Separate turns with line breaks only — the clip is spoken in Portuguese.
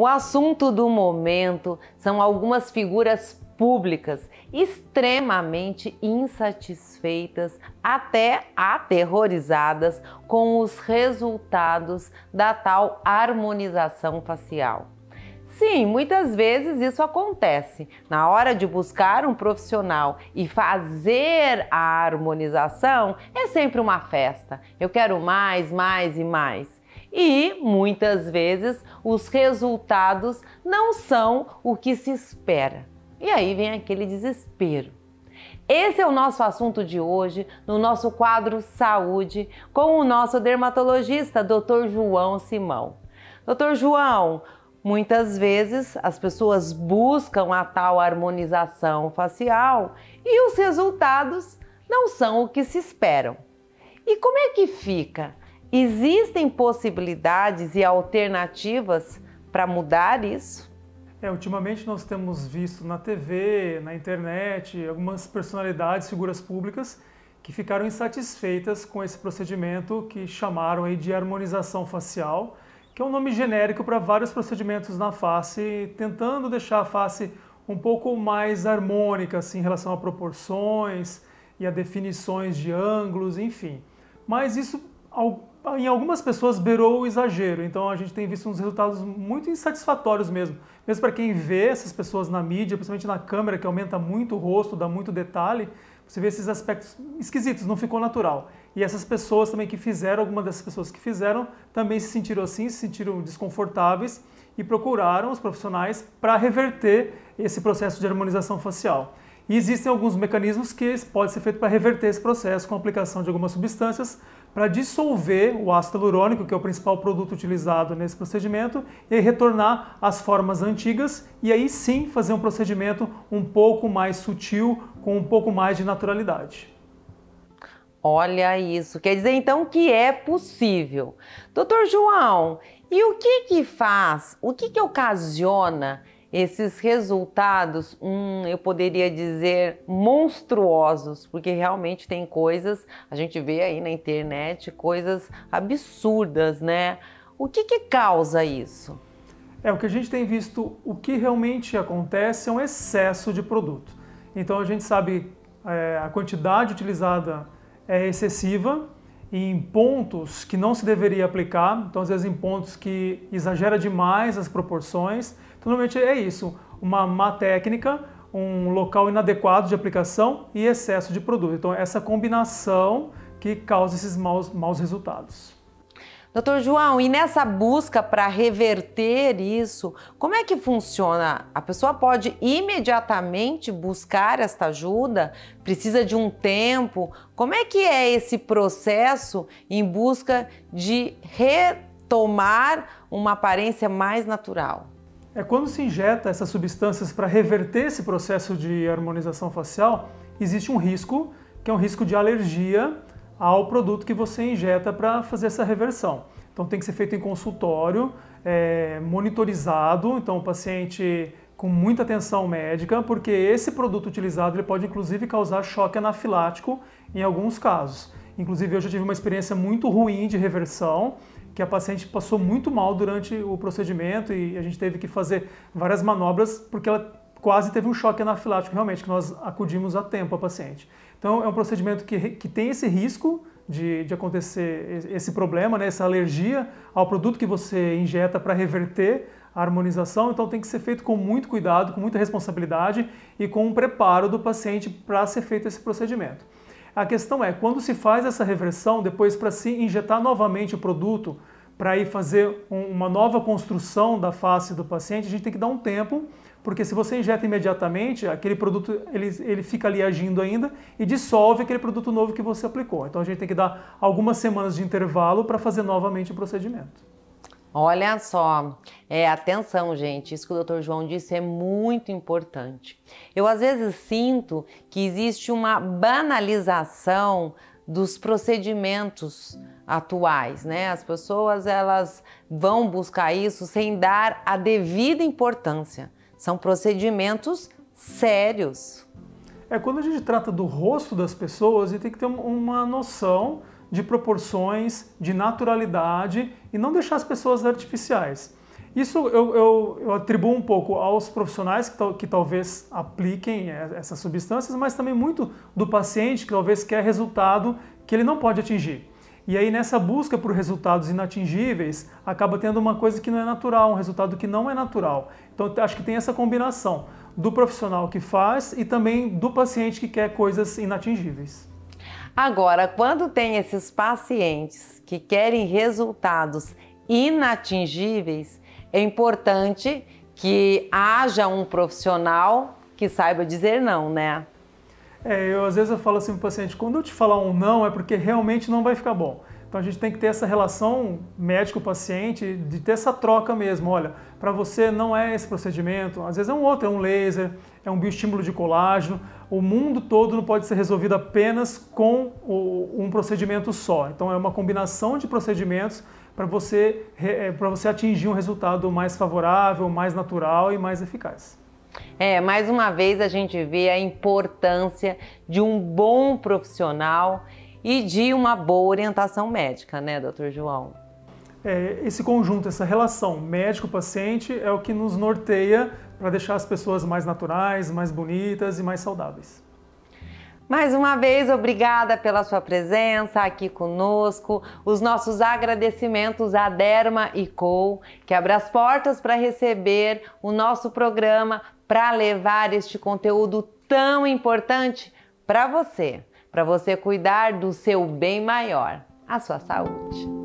O assunto do momento são algumas figuras públicas extremamente insatisfeitas, até aterrorizadas com os resultados da tal harmonização facial. Sim, muitas vezes isso acontece. Na hora de buscar um profissional e fazer a harmonização, é sempre uma festa. Eu quero mais, mais e mais e muitas vezes os resultados não são o que se espera. E aí vem aquele desespero. Esse é o nosso assunto de hoje no nosso quadro Saúde com o nosso dermatologista, Dr. João Simão. Dr. João, Muitas vezes as pessoas buscam a tal harmonização facial e os resultados não são o que se esperam. E como é que fica Existem possibilidades e alternativas para mudar isso?
É, ultimamente nós temos visto na TV, na internet, algumas personalidades, figuras públicas que ficaram insatisfeitas com esse procedimento que chamaram aí de harmonização facial, que é um nome genérico para vários procedimentos na face, tentando deixar a face um pouco mais harmônica assim, em relação a proporções e a definições de ângulos, enfim. Mas isso ah, em algumas pessoas beirou o exagero. Então a gente tem visto uns resultados muito insatisfatórios mesmo. Mesmo para quem vê essas pessoas na mídia, principalmente na câmera, que aumenta muito o rosto, dá muito detalhe, você vê esses aspectos esquisitos, não ficou natural. E essas pessoas também que fizeram, algumas dessas pessoas que fizeram, também se sentiram assim, se sentiram desconfortáveis e procuraram os profissionais para reverter esse processo de harmonização facial. E existem alguns mecanismos que podem ser feitos para reverter esse processo com a aplicação de algumas substâncias para dissolver o ácido hialurônico, que é o principal produto utilizado nesse procedimento, e retornar às formas antigas e aí sim fazer um procedimento um pouco mais sutil, com um pouco mais de naturalidade.
Olha isso, quer dizer então que é possível. Doutor João, e o que que faz, o que que ocasiona esses resultados, hum, eu poderia dizer monstruosos, porque realmente tem coisas, a gente vê aí na internet, coisas absurdas, né? O que, que causa isso?
É, o que a gente tem visto, o que realmente acontece é um excesso de produto. Então a gente sabe é, a quantidade utilizada é excessiva, em pontos que não se deveria aplicar, então às vezes em pontos que exagera demais as proporções. Então, normalmente é isso, uma má técnica, um local inadequado de aplicação e excesso de produto. Então, essa combinação que causa esses maus, maus resultados.
Doutor João, e nessa busca para reverter isso, como é que funciona? A pessoa pode imediatamente buscar esta ajuda? Precisa de um tempo? Como é que é esse processo em busca de retomar uma aparência mais natural?
É quando se injeta essas substâncias para reverter esse processo de harmonização facial, existe um risco, que é um risco de alergia ao produto que você injeta para fazer essa reversão. Então tem que ser feito em consultório, é, monitorizado, então o paciente com muita atenção médica, porque esse produto utilizado ele pode inclusive causar choque anafilático em alguns casos. Inclusive eu já tive uma experiência muito ruim de reversão, que a paciente passou muito mal durante o procedimento e a gente teve que fazer várias manobras porque ela quase teve um choque anafilático, realmente, que nós acudimos a tempo a paciente. Então, é um procedimento que, que tem esse risco de, de acontecer esse problema, né, essa alergia ao produto que você injeta para reverter a harmonização, então tem que ser feito com muito cuidado, com muita responsabilidade e com um preparo do paciente para ser feito esse procedimento. A questão é, quando se faz essa reversão, depois para se injetar novamente o produto para ir fazer um, uma nova construção da face do paciente, a gente tem que dar um tempo, porque se você injeta imediatamente, aquele produto ele, ele fica ali agindo ainda e dissolve aquele produto novo que você aplicou. Então a gente tem que dar algumas semanas de intervalo para fazer novamente o procedimento.
Olha só, é, atenção, gente, isso que o doutor João disse é muito importante. Eu às vezes sinto que existe uma banalização dos procedimentos atuais, né? As pessoas elas vão buscar isso sem dar a
devida importância. São procedimentos sérios. É quando a gente trata do rosto das pessoas, e tem que ter uma noção de proporções, de naturalidade e não deixar as pessoas artificiais. Isso eu, eu, eu atribuo um pouco aos profissionais que, tal, que talvez apliquem é, essas substâncias, mas também muito do paciente que talvez quer resultado que ele não pode atingir. E aí nessa busca por resultados inatingíveis, acaba tendo uma coisa que não é natural, um resultado que não é natural. Então acho que tem essa combinação do profissional que faz e também do paciente que quer coisas inatingíveis.
Agora, quando tem esses pacientes que querem resultados inatingíveis, é importante que haja um profissional que saiba dizer não, né?
É, eu às vezes eu falo assim para o paciente, quando eu te falar um não, é porque realmente não vai ficar bom. Então a gente tem que ter essa relação médico-paciente, de ter essa troca mesmo. Olha, para você não é esse procedimento, às vezes é um outro, é um laser, é um bioestímulo de colágeno. O mundo todo não pode ser resolvido apenas com um procedimento só. Então é uma combinação de procedimentos para você, é, pra você atingir um resultado mais favorável, mais natural e mais eficaz.
É, mais uma vez a gente vê a importância de um bom profissional e de uma boa orientação médica,
né, doutor João? É, esse conjunto, essa relação médico-paciente é o que nos norteia para deixar as pessoas mais naturais, mais bonitas e mais saudáveis.
Mais uma vez, obrigada pela sua presença aqui conosco. Os nossos agradecimentos à Derma e Co, que abre as portas para receber o nosso programa para levar este conteúdo tão importante para você, para você cuidar do seu bem maior, a sua saúde.